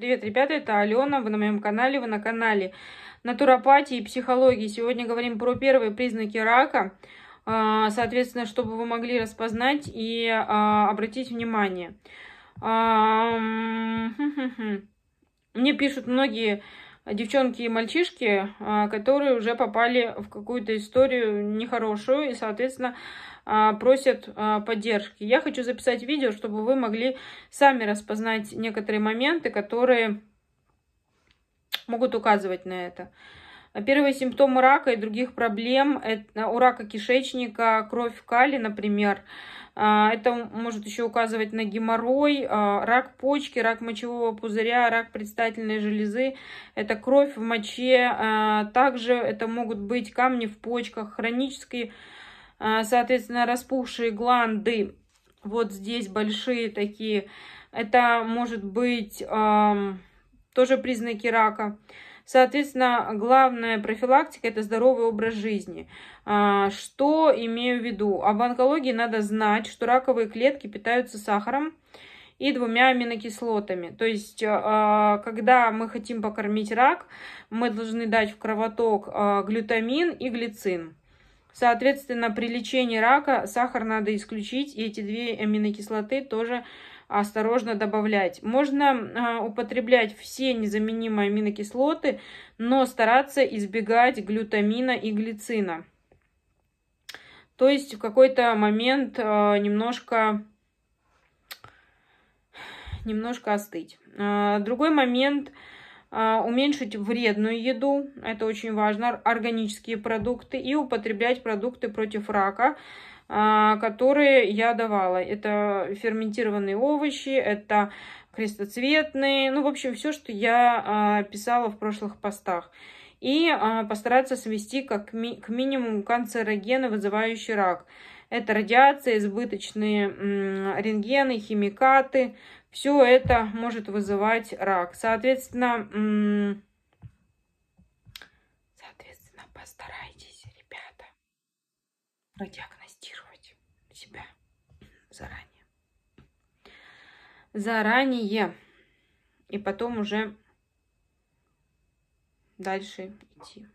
Привет, ребята, это Алена, вы на моем канале, вы на канале натуропатии и психологии. Сегодня говорим про первые признаки рака, а, соответственно, чтобы вы могли распознать и а, обратить внимание. А, Мне пишут многие девчонки и мальчишки, а, которые уже попали в какую-то историю нехорошую и, соответственно, а, просят а, поддержки. Я хочу записать видео, чтобы вы могли сами распознать некоторые моменты, которые могут указывать на это. А первые симптомы рака и других проблем это у рака кишечника, кровь в кале, например. А, это может еще указывать на геморрой, а, рак почки, рак мочевого пузыря, рак предстательной железы. Это кровь в моче. Также это могут быть камни в почках, хронические, соответственно, распухшие гланды. Вот здесь большие такие. Это может быть тоже признаки рака. Соответственно, главная профилактика – это здоровый образ жизни. А, что имею в виду? Об онкологии надо знать, что раковые клетки питаются сахаром, и двумя аминокислотами. То есть, а, а, когда мы хотим покормить рак, мы должны дать в кровоток глютамин и глицин. Соответственно, при лечении рака сахар надо исключить, и эти две аминокислоты тоже осторожно добавлять. Можно э, употреблять все незаменимые аминокислоты, но стараться избегать глютамина и глицина. То есть в какой-то момент э, немножко, немножко остыть. Э, другой момент – а, уменьшить вредную еду, это очень важно, органические продукты и употреблять продукты против рака, а, которые я давала. Это ферментированные овощи, это крестоцветные, ну, в общем, все, что я а, писала в прошлых постах. И постараться свести как ми к минимуму канцерогены, вызывающие рак. Это радиация, избыточные рентгены, химикаты. Все это может вызывать рак. Соответственно, соответственно постарайтесь, ребята, продиагностировать себя заранее. Заранее. И потом уже дальше идти.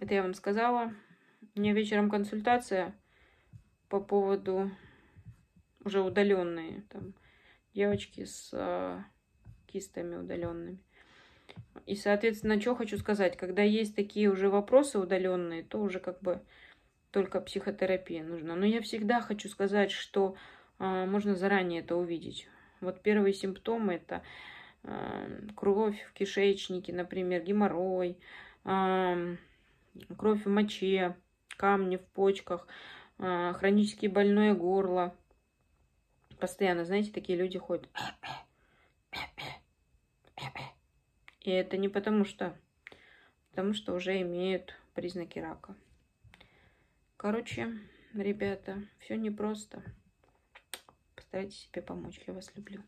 Это я вам сказала. У меня вечером консультация по поводу уже удаленные там девочки с э, кистами удаленными. И, соответственно, что хочу сказать, когда есть такие уже вопросы удаленные, то уже как бы только психотерапия нужна. Но я всегда хочу сказать, что э, можно заранее это увидеть. Вот первые симптомы это э, кровь в кишечнике, например, геморрой, э, кровь в моче, камни в почках, э, хронически больное горло. Постоянно, знаете, такие люди ходят. И это не потому что, потому что уже имеют признаки рака. Короче, ребята, все непросто. Постарайтесь себе помочь. Я вас люблю.